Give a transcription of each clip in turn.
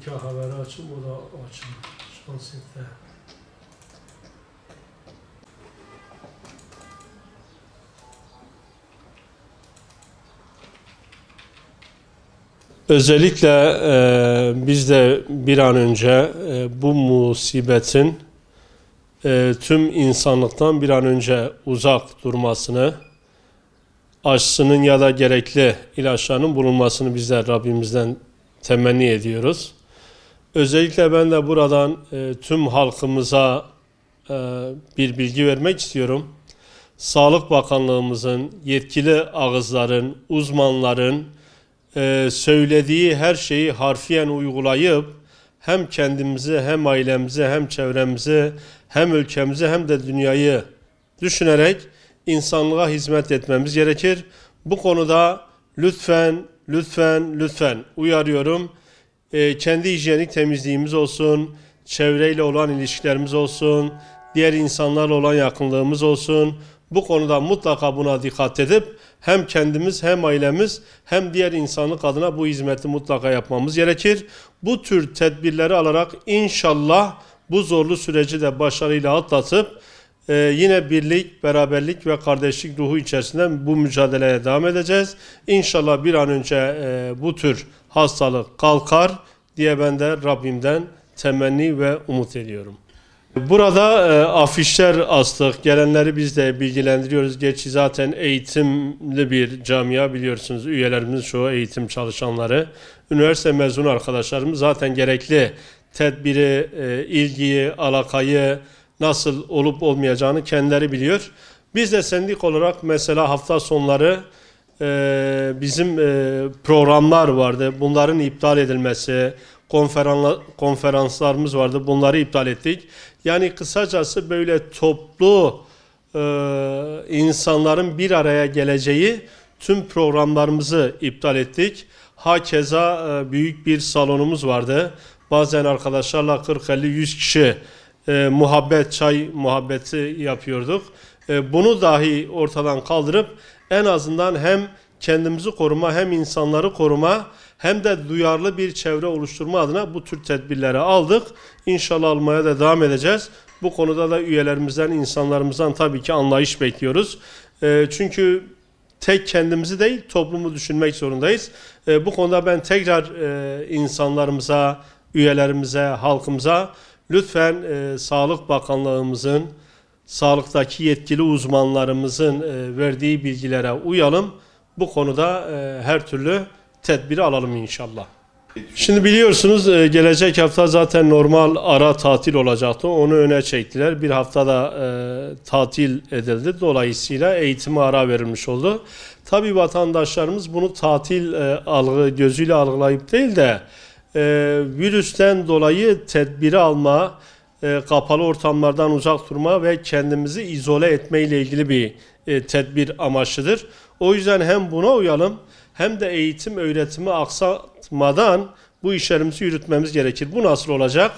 iki haberi açım, o da açım. Şansiyette. Özellikle e, biz de bir an önce e, bu musibetin e, tüm insanlıktan bir an önce uzak durmasını, aşısının ya da gerekli ilaçlarının bulunmasını bizler Rabbimizden temenni ediyoruz. Özellikle ben de buradan e, tüm halkımıza e, bir bilgi vermek istiyorum. Sağlık Bakanlığımızın, yetkili ağızların, uzmanların e, söylediği her şeyi harfiyen uygulayıp hem kendimizi hem ailemizi hem çevremizi hem ülkemizi hem de dünyayı düşünerek insanlığa hizmet etmemiz gerekir. Bu konuda lütfen lütfen lütfen uyarıyorum e, kendi hijyenik temizliğimiz olsun, çevreyle olan ilişkilerimiz olsun, diğer insanlarla olan yakınlığımız olsun. Bu konuda mutlaka buna dikkat edip hem kendimiz hem ailemiz hem diğer insanlık adına bu hizmeti mutlaka yapmamız gerekir. Bu tür tedbirleri alarak inşallah bu zorlu süreci de başarıyla atlatıp e, yine birlik, beraberlik ve kardeşlik ruhu içerisinde bu mücadeleye devam edeceğiz. İnşallah bir an önce e, bu tür hastalık kalkar diye ben de Rabbimden temenni ve umut ediyorum. Burada e, afişler astık. Gelenleri biz de bilgilendiriyoruz. Geçi zaten eğitimli bir camia biliyorsunuz. Üyelerimiz çoğu eğitim çalışanları. Üniversite mezun arkadaşlarımız zaten gerekli tedbiri, e, ilgiyi, alakayı, nasıl olup olmayacağını kendileri biliyor. Biz de sendik olarak mesela hafta sonları e, bizim e, programlar vardı. Bunların iptal edilmesi, konferanslarımız vardı. Bunları iptal ettik. Yani kısacası böyle toplu e, insanların bir araya geleceği tüm programlarımızı iptal ettik. Hakeza e, büyük bir salonumuz vardı. Bazen arkadaşlarla 40-50-100 kişi e, muhabbet, çay muhabbeti yapıyorduk. E, bunu dahi ortadan kaldırıp en azından hem kendimizi koruma hem insanları koruma hem de duyarlı bir çevre oluşturma adına bu tür tedbirleri aldık. İnşallah almaya da devam edeceğiz. Bu konuda da üyelerimizden, insanlarımızdan tabii ki anlayış bekliyoruz. E, çünkü tek kendimizi değil toplumu düşünmek zorundayız. E, bu konuda ben tekrar e, insanlarımıza, üyelerimize, halkımıza Lütfen e, Sağlık Bakanlığımızın, sağlıktaki yetkili uzmanlarımızın e, verdiği bilgilere uyalım. Bu konuda e, her türlü tedbiri alalım inşallah. Şimdi biliyorsunuz e, gelecek hafta zaten normal ara tatil olacaktı. Onu öne çektiler. Bir haftada e, tatil edildi. Dolayısıyla eğitime ara verilmiş oldu. Tabii vatandaşlarımız bunu tatil e, algı gözüyle algılayıp değil de e, virüsten dolayı tedbiri alma, e, kapalı ortamlardan uzak durma ve kendimizi izole etme ile ilgili bir e, tedbir amaçlıdır. O yüzden hem buna uyalım hem de eğitim öğretimi aksatmadan bu işlerimizi yürütmemiz gerekir. Bu nasıl olacak?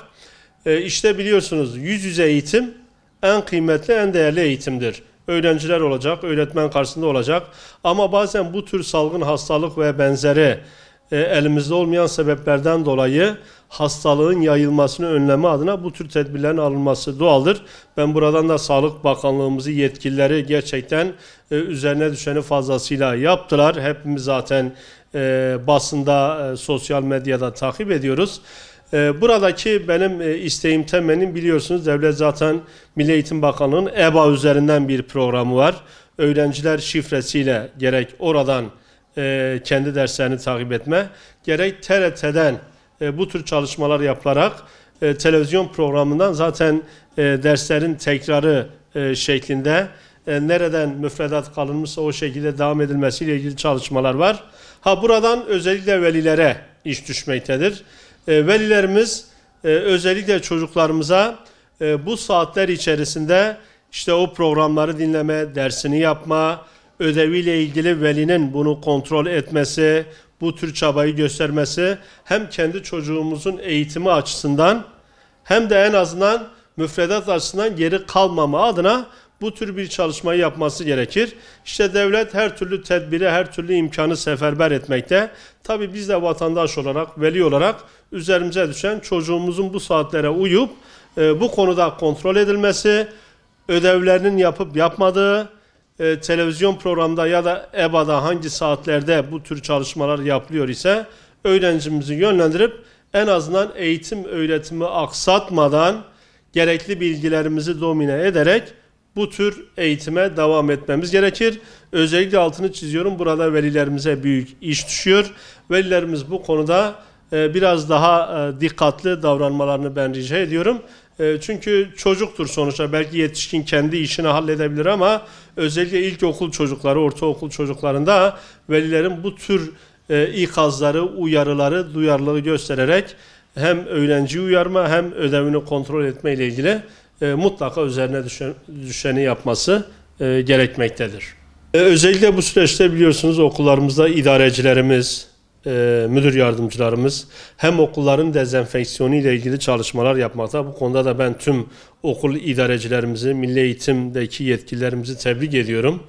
E, işte biliyorsunuz yüz yüze eğitim en kıymetli, en değerli eğitimdir. Öğrenciler olacak, öğretmen karşısında olacak. Ama bazen bu tür salgın hastalık ve benzeri e, elimizde olmayan sebeplerden dolayı hastalığın yayılmasını önleme adına bu tür tedbirlerin alınması doğaldır. Ben buradan da Sağlık Bakanlığımızı yetkilileri gerçekten e, üzerine düşeni fazlasıyla yaptılar. Hepimiz zaten e, basında, sosyal medyada takip ediyoruz. Buradaki benim isteğim temennim biliyorsunuz devlet zaten Milli Eğitim Bakanlığı'nın EBA üzerinden bir programı var. Öğrenciler şifresiyle gerek oradan e, kendi derslerini takip etme, gerek TRT'den e, bu tür çalışmalar yaparak e, televizyon programından zaten e, derslerin tekrarı e, şeklinde e, nereden müfredat kalınmışsa o şekilde devam edilmesiyle ilgili çalışmalar var. Ha buradan özellikle velilere iş düşmektedir. E, velilerimiz e, özellikle çocuklarımıza e, bu saatler içerisinde işte o programları dinleme, dersini yapma, ödeviyle ilgili velinin bunu kontrol etmesi, bu tür çabayı göstermesi hem kendi çocuğumuzun eğitimi açısından hem de en azından müfredat açısından geri kalmama adına bu tür bir çalışmayı yapması gerekir. İşte devlet her türlü tedbiri, her türlü imkanı seferber etmekte. Tabi biz de vatandaş olarak, veli olarak üzerimize düşen çocuğumuzun bu saatlere uyup e, bu konuda kontrol edilmesi, ödevlerinin yapıp yapmadığı, e, televizyon programda ya da EBA'da hangi saatlerde bu tür çalışmalar yapılıyor ise öğrencimizi yönlendirip en azından eğitim öğretimi aksatmadan gerekli bilgilerimizi domine ederek bu tür eğitime devam etmemiz gerekir. Özellikle altını çiziyorum burada velilerimize büyük iş düşüyor. Velilerimiz bu konuda e, biraz daha e, dikkatli davranmalarını ben rica ediyorum. Ee, çünkü çocuktur sonuçta belki yetişkin kendi işini halledebilir ama özellikle ilkokul çocukları, ortaokul çocuklarında velilerin bu tür e, ikazları, uyarıları duyarlılığı göstererek hem öğrenciyi uyarma hem ödevini kontrol etme ile ilgili e, mutlaka üzerine düşen, düşeni yapması e, gerekmektedir. E, özellikle bu süreçte biliyorsunuz okullarımızda idarecilerimiz, e, müdür yardımcılarımız hem okulların dezenfeksiyonu ile ilgili çalışmalar yapmakta. Bu konuda da ben tüm okul idarecilerimizi, milli eğitimdeki yetkililerimizi tebrik ediyorum.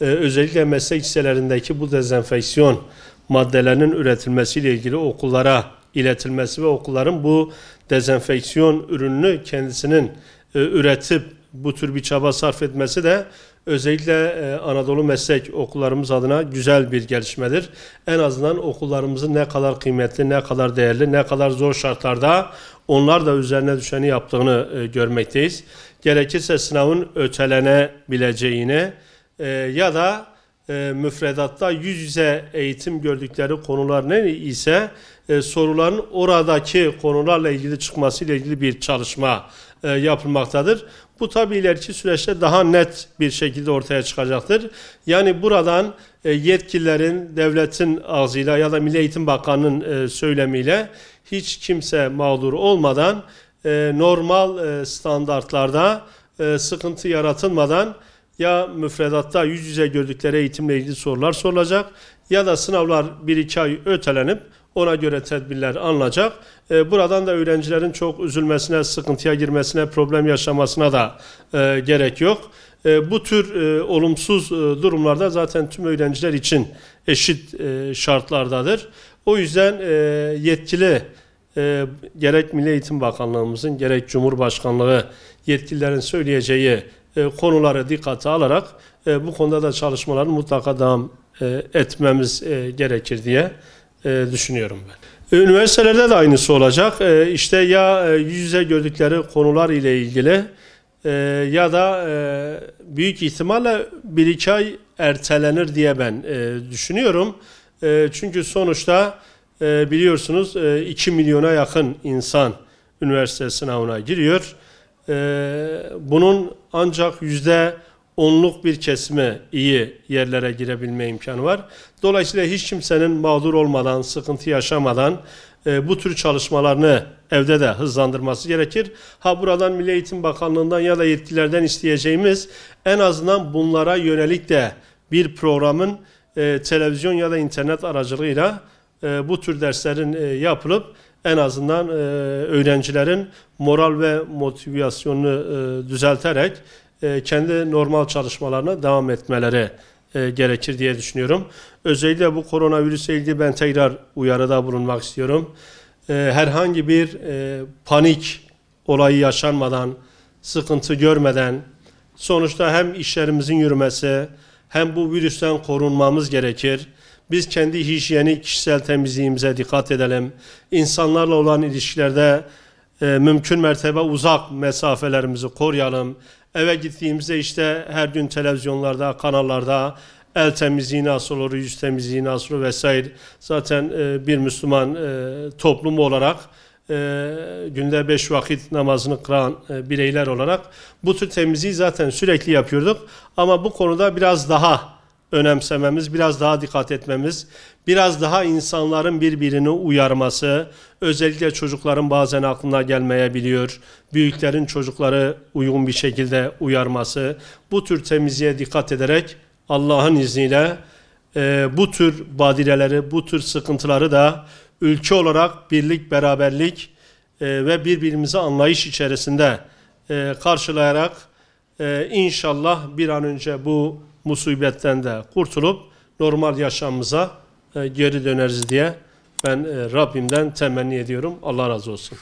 E, özellikle meslek liselerindeki bu dezenfeksiyon maddelerinin üretilmesi ile ilgili okullara iletilmesi ve okulların bu dezenfeksiyon ürününü kendisinin e, üretip bu tür bir çaba sarf etmesi de özellikle e, Anadolu meslek okullarımız adına güzel bir gelişmedir. En azından okullarımızın ne kadar kıymetli, ne kadar değerli, ne kadar zor şartlarda onlar da üzerine düşeni yaptığını e, görmekteyiz. Gerekirse sınavın ötelenebileceğini e, ya da e, müfredatta yüz yüze eğitim gördükleri konular ne ise e, soruların oradaki konularla ilgili çıkması ile ilgili bir çalışma e, yapılmaktadır. Bu tabi ileriki süreçte daha net bir şekilde ortaya çıkacaktır. Yani buradan e, yetkililerin, devletin ağzıyla ya da Milli Eğitim Bakanı'nın e, söylemiyle hiç kimse mağdur olmadan e, normal e, standartlarda e, sıkıntı yaratılmadan ya müfredatta yüz yüze gördükleri eğitimle ilgili sorular sorulacak ya da sınavlar bir iki ay ötelenip ona göre tedbirler alınacak. E, buradan da öğrencilerin çok üzülmesine, sıkıntıya girmesine, problem yaşamasına da e, gerek yok. E, bu tür olumsuz durumlarda zaten tüm öğrenciler için eşit e, şartlardadır. O yüzden yetkili gerek Milli Eğitim Bakanlığımızın gerek Cumhurbaşkanlığı yetkililerin söyleyeceği e, konuları dikkate alarak e, bu konuda da çalışmaların mutlaka devam e, etmemiz e, gerekir diye düşünüyorum ben. üniversitelerde de aynısı olacak. İşte ya e, yüz yüze gördükleri konular ile ilgili ya da büyük ihtimalle bir iki ay ertelenir diye ben düşünüyorum. çünkü sonuçta biliyorsunuz e, 2 milyona yakın insan üniversite sınavına giriyor. Ee, bunun ancak yüzde onluk bir kesimi iyi yerlere girebilme imkanı var. Dolayısıyla hiç kimsenin mağdur olmadan, sıkıntı yaşamadan e, bu tür çalışmalarını evde de hızlandırması gerekir. Ha buradan Milli Eğitim Bakanlığı'ndan ya da yetkililerden isteyeceğimiz en azından bunlara yönelik de bir programın e, televizyon ya da internet aracılığıyla e, bu tür derslerin e, yapılıp en azından e, öğrencilerin moral ve motivasyonunu e, düzelterek e, kendi normal çalışmalarına devam etmeleri e, gerekir diye düşünüyorum. Özellikle bu koronavirüs ilgili ben tekrar uyarıda bulunmak istiyorum. E, herhangi bir e, panik olayı yaşanmadan, sıkıntı görmeden sonuçta hem işlerimizin yürümesi hem bu virüsten korunmamız gerekir. Biz kendi hijyeni, kişisel temizliğimize dikkat edelim. İnsanlarla olan ilişkilerde e, mümkün mertebe uzak mesafelerimizi koruyalım. Eve gittiğimizde işte her gün televizyonlarda, kanallarda el temizliği nasıl olur, yüz temizliği nasıl olur vesaire. Zaten e, bir Müslüman e, toplumu olarak e, günde beş vakit namazını kılan e, bireyler olarak bu tür temizliği zaten sürekli yapıyorduk. Ama bu konuda biraz daha önemsememiz, biraz daha dikkat etmemiz, biraz daha insanların birbirini uyarması, özellikle çocukların bazen aklına gelmeyebiliyor, büyüklerin çocukları uygun bir şekilde uyarması, bu tür temizliğe dikkat ederek Allah'ın izniyle e, bu tür badireleri, bu tür sıkıntıları da ülke olarak birlik, beraberlik e, ve birbirimizi anlayış içerisinde e, karşılayarak e, inşallah bir an önce bu musibetten de kurtulup normal yaşamımıza e, geri döneriz diye ben e, Rabbimden temenni ediyorum. Allah razı olsun.